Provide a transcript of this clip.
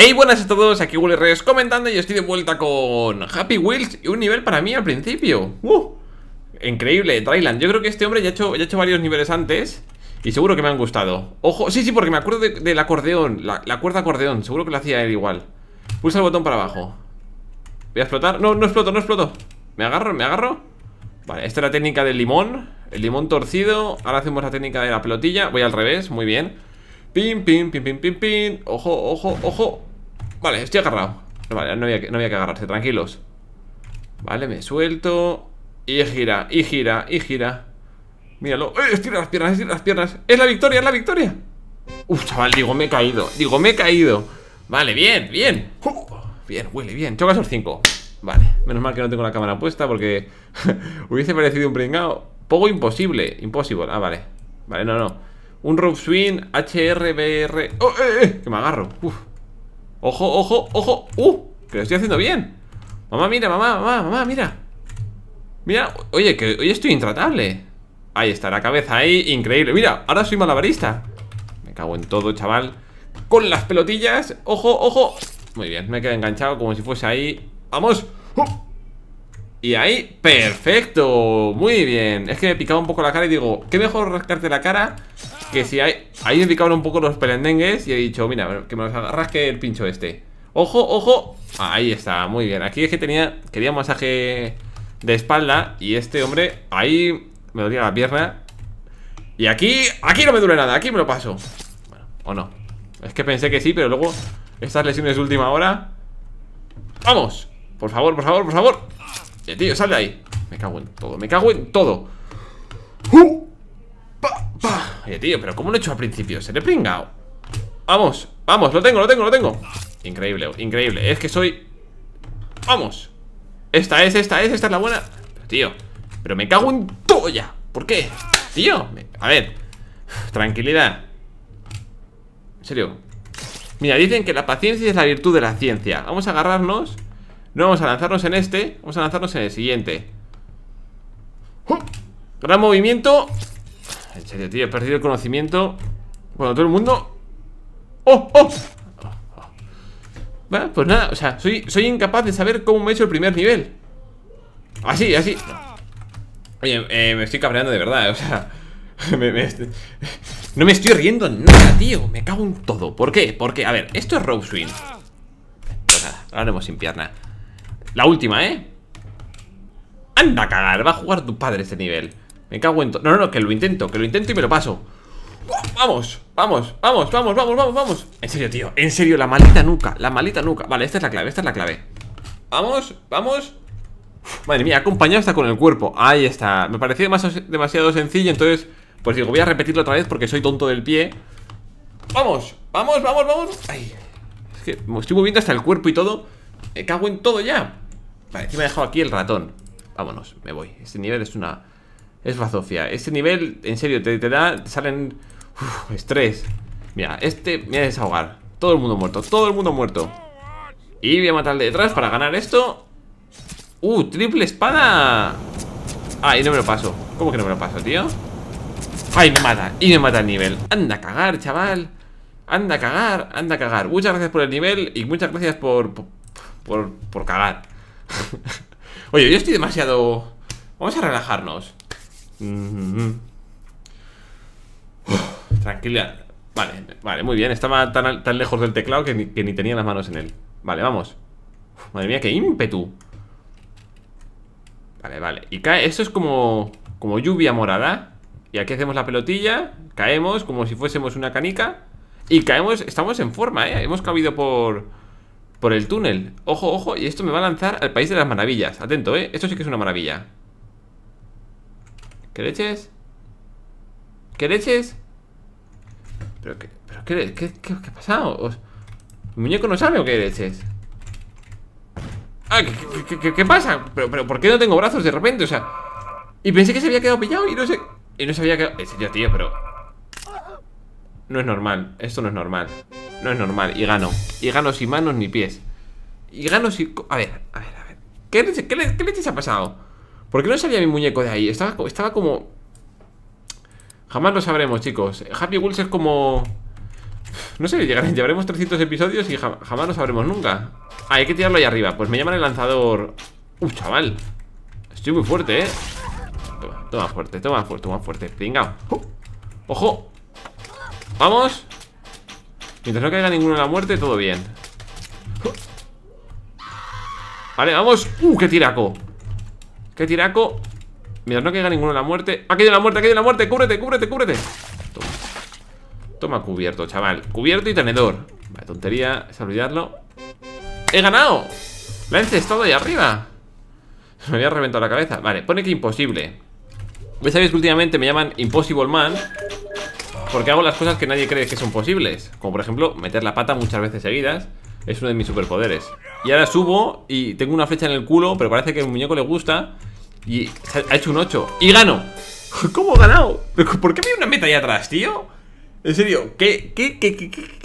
Hey, buenas a todos, aquí Willy comentando y estoy de vuelta con Happy Wheels y un nivel para mí al principio. ¡Uh! Increíble, Dryland Yo creo que este hombre ya ha, hecho, varios niveles antes y seguro que me han gustado. Ojo, sí, sí, porque me acuerdo del acordeón, la, cuerda acordeón, seguro que lo hacía él igual. Pulsa el botón para abajo. ¿Voy a explotar? No, no exploto, no exploto. ¿Me agarro? ¿Me agarro? Vale, esta es la técnica del limón, el limón torcido. Ahora hacemos la técnica de la pelotilla. Voy al revés, muy bien. Pim pim pim pim pim pin. Ojo, ojo, ojo. Vale, estoy agarrado Vale, no había, que, no había que agarrarse, tranquilos Vale, me suelto Y gira, y gira, y gira Míralo, ¡Eh, estira las piernas, estira las piernas ¡Es la victoria, es la victoria! Uf, chaval, digo, me he caído, digo, me he caído Vale, bien, bien uh, Bien, huele bien, choca esos 5 Vale, menos mal que no tengo la cámara puesta porque hubiese parecido un pringao Poco imposible, imposible, ah, vale Vale, no, no Un rope swing, HRBR ¡Oh, eh, eh! Que me agarro, uf Ojo, ojo, ojo Uh, que lo estoy haciendo bien Mamá, mira, mamá, mamá, mamá, mira Mira, oye, que hoy estoy intratable Ahí está, la cabeza ahí, increíble Mira, ahora soy malabarista Me cago en todo, chaval Con las pelotillas, ojo, ojo Muy bien, me quedé enganchado como si fuese ahí ¡Vamos! Y ahí, perfecto, muy bien Es que me he picado un poco la cara y digo ¿Qué mejor rascarte la cara que si hay... Ahí picaron un poco los pelendengues y he dicho, mira, que me los agarras que el pincho este. ¡Ojo, ojo! Ah, ahí está, muy bien. Aquí es que tenía... Quería masaje de espalda y este hombre... Ahí me dolía la pierna. Y aquí... Aquí no me duele nada, aquí me lo paso. Bueno, o no. Es que pensé que sí, pero luego... Estas lesiones de última hora... ¡Vamos! Por favor, por favor, por favor. Eh, tío, sal de ahí. Me cago en todo, me cago en todo tío, pero ¿cómo lo he hecho al principio? Se le pringao Vamos, vamos, lo tengo, lo tengo, lo tengo Increíble, increíble, es que soy Vamos Esta es, esta es, esta es la buena Tío, pero me cago en ya ¿Por qué? Tío, a ver Tranquilidad En serio Mira, dicen que la paciencia es la virtud de la ciencia Vamos a agarrarnos No vamos a lanzarnos en este Vamos a lanzarnos en el siguiente Gran movimiento en serio, tío, he perdido el conocimiento. Bueno, todo el mundo. ¡Oh, oh! oh, oh. pues nada, o sea, soy, incapaz de saber cómo me he hecho el primer nivel. Así, así. Oye, eh, me estoy cabreando de verdad, o sea. no me estoy riendo nada, tío. Me cago en todo. ¿Por qué? Porque, a ver, esto es rose Pues nada, ahora haremos sin pierna. La última, ¿eh? Anda a cagar, va a jugar tu padre este nivel. Me cago en todo. No, no, no, que lo intento, que lo intento y me lo paso. Vamos, vamos, vamos, vamos, vamos, vamos, vamos. En serio, tío, en serio, la malita nuca, la malita nuca. Vale, esta es la clave, esta es la clave. Vamos, vamos. Madre mía, acompañado hasta con el cuerpo. Ahí está. Me pareció demasiado, sencillo, entonces, pues digo, voy a repetirlo otra vez porque soy tonto del pie. Vamos, vamos, vamos, vamos. Ay, es que me estoy moviendo hasta el cuerpo y todo. Me cago en todo ya. Vale, aquí me he dejado aquí el ratón. Vámonos, me voy. Este nivel es una... Es bazofia. Este nivel, en serio, te, da. salen. Uf, estrés. Mira, este me voy a desahogar. Todo el mundo muerto, todo el mundo muerto. Y voy a matarle detrás para ganar esto. ¡Uh! ¡Triple espada! Ah, y no me lo paso! ¿Cómo que no me lo paso, tío? ¡Ay, me mata! Y me mata el nivel. Anda a cagar, chaval. Anda a cagar, anda a cagar. Muchas gracias por el nivel y muchas gracias por, por, por cagar. Oye, yo estoy demasiado. Vamos a relajarnos tranquila. Vale, vale, muy bien. Estaba tan, lejos del teclado que ni, tenía las manos en él. Vale, vamos. madre mía, qué ímpetu. Vale, vale. Y cae. Esto es como, como lluvia morada. Y aquí hacemos la pelotilla. Caemos como si fuésemos una canica. Y caemos. Estamos en forma, ¿eh? Hemos cabido por. Por el túnel. Ojo, ojo. Y esto me va a lanzar al país de las maravillas. Atento, ¿eh? Esto sí que es una maravilla. ¿Qué leches? ¿Qué leches? ¿Pero qué, pero qué, qué, qué, ha pasado? ¿El muñeco no sabe o qué leches? Ah, ¿qué, pasa? ¿Pero, ¿Pero, por qué no tengo brazos de repente? O sea... Y pensé que se había quedado pillado y no sé... Y no se había quedado... En tío, pero... No es normal. Esto no es normal. No es normal. Y gano. Y gano sin manos ni pies. Y gano sin... A ver, a ver, a ver. ¿Qué qué leches, qué leches ha pasado? ¿Por qué no salía mi muñeco de ahí? Estaba, estaba como... Jamás lo sabremos, chicos. Happy Wheels es como... No sé, llevaremos 300 episodios y jamás lo sabremos nunca. Ah, hay que tirarlo ahí arriba. Pues me llaman el lanzador... Uh, chaval. Estoy muy fuerte, ¿eh? Toma, fuerte, toma fuerte, toma fuerte. Venga ¡Oh! ¡Ojo! ¡Vamos! Mientras no caiga ninguno en la muerte, todo bien. Vale, vamos. ¡Uh, qué tiraco! ¡Qué tiraco! Mira, no caiga ninguno en la muerte. Aquí de la muerte! aquí de la muerte! ¡Cúbrete, cúbrete, cúbrete! Toma. Toma cubierto, chaval. Cubierto y tenedor. Vale, tontería, es olvidarlo. ¡He ganado! ¡La todo encestado ahí arriba! Me había reventado la cabeza. Vale, pone que imposible. Ya sabéis que últimamente me llaman Impossible Man porque hago las cosas que nadie cree que son posibles. Como por ejemplo, meter la pata muchas veces seguidas. Es uno de mis superpoderes. Y ahora subo y tengo una flecha en el culo, pero parece que a un muñeco le gusta. Y ha hecho un 8 Y gano ¿Cómo he ganado? ¿Por qué me hay una meta ahí atrás, tío? En serio, ¿qué, qué, qué, qué